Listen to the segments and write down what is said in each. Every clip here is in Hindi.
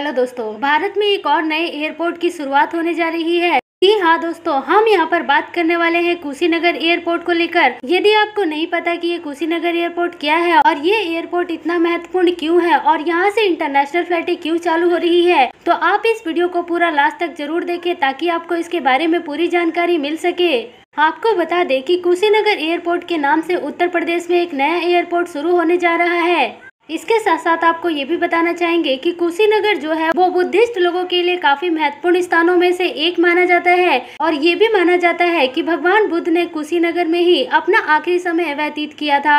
हेलो दोस्तों भारत में एक और नए एयरपोर्ट की शुरुआत होने जा रही है जी हाँ दोस्तों हम यहाँ पर बात करने वाले हैं कुशीनगर एयरपोर्ट को लेकर यदि आपको नहीं पता कि ये कुशीनगर एयरपोर्ट क्या है और ये एयरपोर्ट इतना महत्वपूर्ण क्यों है और यहाँ से इंटरनेशनल फ्लाइटें क्यों चालू हो रही है तो आप इस वीडियो को पूरा लास्ट तक जरूर देखें ताकि आपको इसके बारे में पूरी जानकारी मिल सके आपको बता दें कि कुशीनगर एयरपोर्ट के नाम से उत्तर प्रदेश में एक नया एयरपोर्ट शुरू होने जा रहा है इसके साथ साथ आपको ये भी बताना चाहेंगे कि कुशीनगर जो है वो बुद्धिस्ट लोगों के लिए काफी महत्वपूर्ण स्थानों में से एक माना जाता है और ये भी माना जाता है कि भगवान बुद्ध ने कुशीनगर में ही अपना आखिरी समय व्यतीत किया था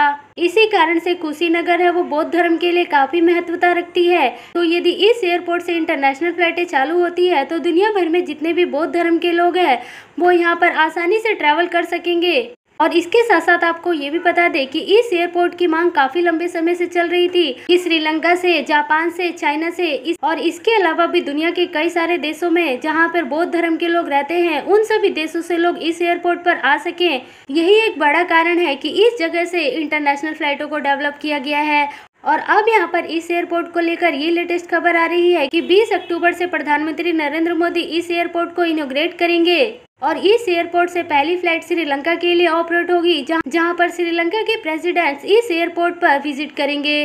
इसी कारण से कुशीनगर है वो बौद्ध धर्म के लिए काफी महत्वता रखती है तो यदि इस एयरपोर्ट से इंटरनेशनल फ्लाइटें चालू होती है तो दुनिया भर में जितने भी बौद्ध धर्म के लोग हैं वो यहाँ पर आसानी से ट्रैवल कर सकेंगे और इसके साथ साथ आपको ये भी बता दें कि इस एयरपोर्ट की मांग काफी लंबे समय से चल रही थी कि श्रीलंका से जापान से चाइना से इस और इसके अलावा भी दुनिया के कई सारे देशों में जहाँ पर बौद्ध धर्म के लोग रहते हैं उन सभी देशों से लोग इस एयरपोर्ट पर आ सके यही एक बड़ा कारण है की इस जगह से इंटरनेशनल फ्लाइटों को डेवलप किया गया है और अब यहाँ पर इस एयरपोर्ट को लेकर ये लेटेस्ट खबर आ रही है कि 20 अक्टूबर से प्रधानमंत्री नरेंद्र मोदी इस एयरपोर्ट को इनोग्रेट करेंगे और इस एयरपोर्ट से पहली फ्लाइट श्रीलंका के लिए ऑपरेट होगी जहां पर श्रीलंका के प्रेसिडेंट्स इस एयरपोर्ट पर विजिट करेंगे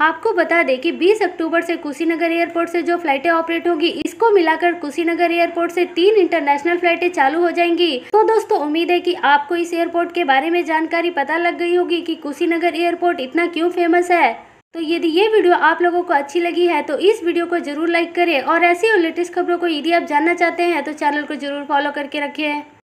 आपको बता दें कि 20 अक्टूबर से कुशीनगर एयरपोर्ट से जो फ्लाइटें ऑपरेट होगी इसको मिलाकर कुशीनगर एयरपोर्ट से तीन इंटरनेशनल फ्लाइटें चालू हो जाएंगी तो दोस्तों उम्मीद है कि आपको इस एयरपोर्ट के बारे में जानकारी पता लग गई होगी कि कुशीनगर एयरपोर्ट इतना क्यों फेमस है तो यदि ये वीडियो आप लोगों को अच्छी लगी है तो इस वीडियो को जरूर लाइक करें और ऐसी और लेटेस्ट खबरों को यदि आप जानना चाहते हैं तो चैनल को जरूर फॉलो करके रखें